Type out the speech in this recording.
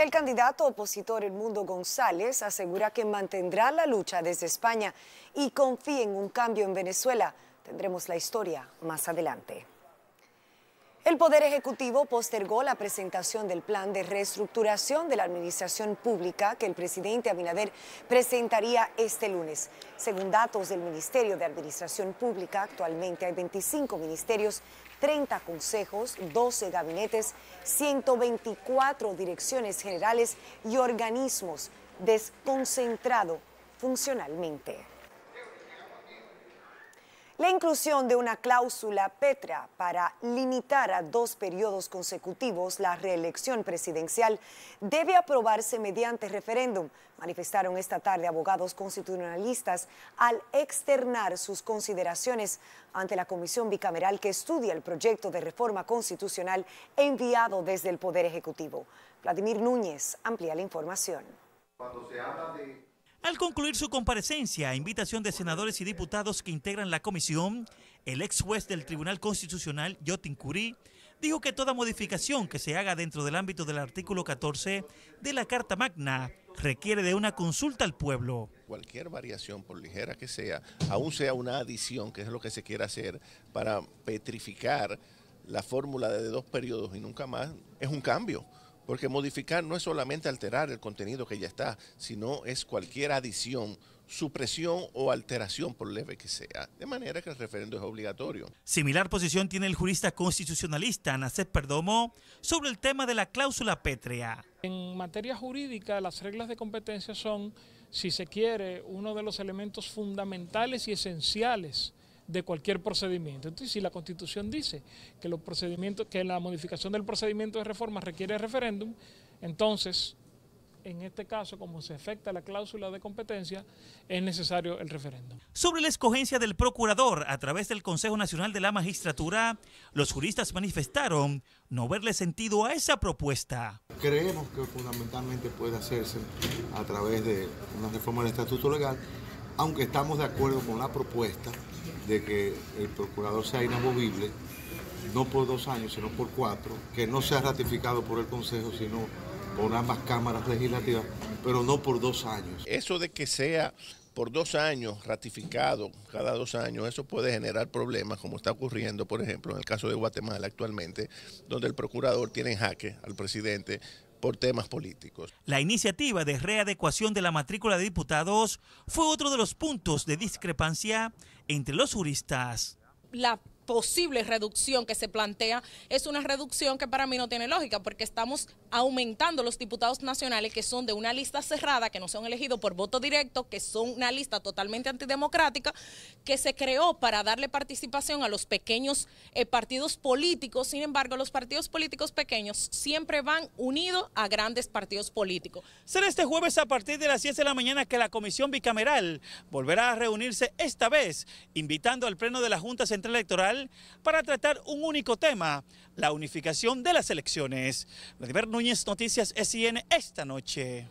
El candidato opositor Edmundo González asegura que mantendrá la lucha desde España y confía en un cambio en Venezuela. Tendremos la historia más adelante. El Poder Ejecutivo postergó la presentación del plan de reestructuración de la administración pública que el presidente Abinader presentaría este lunes. Según datos del Ministerio de Administración Pública, actualmente hay 25 ministerios 30 consejos, 12 gabinetes, 124 direcciones generales y organismos desconcentrado funcionalmente. La inclusión de una cláusula Petra para limitar a dos periodos consecutivos la reelección presidencial debe aprobarse mediante referéndum, manifestaron esta tarde abogados constitucionalistas al externar sus consideraciones ante la comisión bicameral que estudia el proyecto de reforma constitucional enviado desde el Poder Ejecutivo. Vladimir Núñez amplía la información. Cuando se habla de al concluir su comparecencia a invitación de senadores y diputados que integran la comisión, el ex juez del Tribunal Constitucional, Jotin Curí, dijo que toda modificación que se haga dentro del ámbito del artículo 14 de la Carta Magna requiere de una consulta al pueblo. Cualquier variación, por ligera que sea, aún sea una adición, que es lo que se quiere hacer, para petrificar la fórmula de dos periodos y nunca más, es un cambio. Porque modificar no es solamente alterar el contenido que ya está, sino es cualquier adición, supresión o alteración, por leve que sea, de manera que el referendo es obligatorio. Similar posición tiene el jurista constitucionalista Anacet Perdomo sobre el tema de la cláusula pétrea. En materia jurídica, las reglas de competencia son, si se quiere, uno de los elementos fundamentales y esenciales de cualquier procedimiento. Entonces, si la Constitución dice que los procedimientos, que la modificación del procedimiento de reforma requiere referéndum, entonces, en este caso, como se afecta la cláusula de competencia, es necesario el referéndum. Sobre la escogencia del procurador a través del Consejo Nacional de la Magistratura, los juristas manifestaron no verle sentido a esa propuesta. Creemos que fundamentalmente puede hacerse a través de una reforma del estatuto legal, aunque estamos de acuerdo con la propuesta de que el procurador sea inamovible, no por dos años, sino por cuatro, que no sea ratificado por el Consejo, sino por ambas cámaras legislativas, pero no por dos años. Eso de que sea por dos años ratificado cada dos años, eso puede generar problemas, como está ocurriendo, por ejemplo, en el caso de Guatemala actualmente, donde el procurador tiene en jaque al presidente por temas políticos. La iniciativa de readecuación de la matrícula de diputados fue otro de los puntos de discrepancia entre los juristas posible reducción que se plantea es una reducción que para mí no tiene lógica porque estamos aumentando los diputados nacionales que son de una lista cerrada, que no son elegidos por voto directo, que son una lista totalmente antidemocrática, que se creó para darle participación a los pequeños eh, partidos políticos. Sin embargo, los partidos políticos pequeños siempre van unidos a grandes partidos políticos. Será este jueves a partir de las 10 de la mañana que la Comisión Bicameral volverá a reunirse esta vez, invitando al Pleno de la Junta Central Electoral para tratar un único tema, la unificación de las elecciones. Vladimir Núñez, Noticias SIN, esta noche.